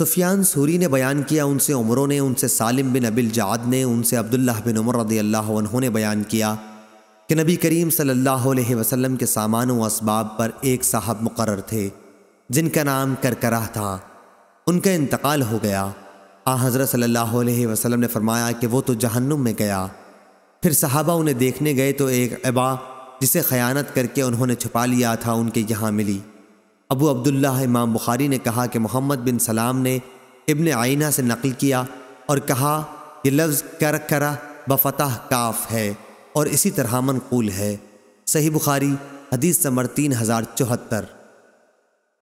सुफियान सूरी ने बयान किया उनसे उमरों ने उनसे सालिम बिन अबिल जाद ने उनसे अब्दुल्ला बिन उमर रदी अल्लाह ने बयान किया कि नबी करीम सल्लल्लाहु अलैहि वसल्लम के सामान व इसबाब पर एक साहब मुकर थे जिनका नाम करकरा था उनका इंतकाल हो गया आ हज़रत सल्लल्लाहु अलैहि वसल्लम ने फरमाया कि वो तो जहन्नुम में गया फिर सहाबा उन्हें देखने गए तो एक अबा जिसे ख़यानत करके उन्होंने छुपा लिया था उनके यहाँ मिली अबू अब्दुल्ला इमाम बुखारी ने कहा कि मोहम्मद बिन सलाम ने इबन आइना से नकल किया और कहा कि लफ्ज़ कर करा बफतह काफ है और इसी तरह मनकूल है सही बुखारी हदीस समर तीन हज़ार चौहत्तर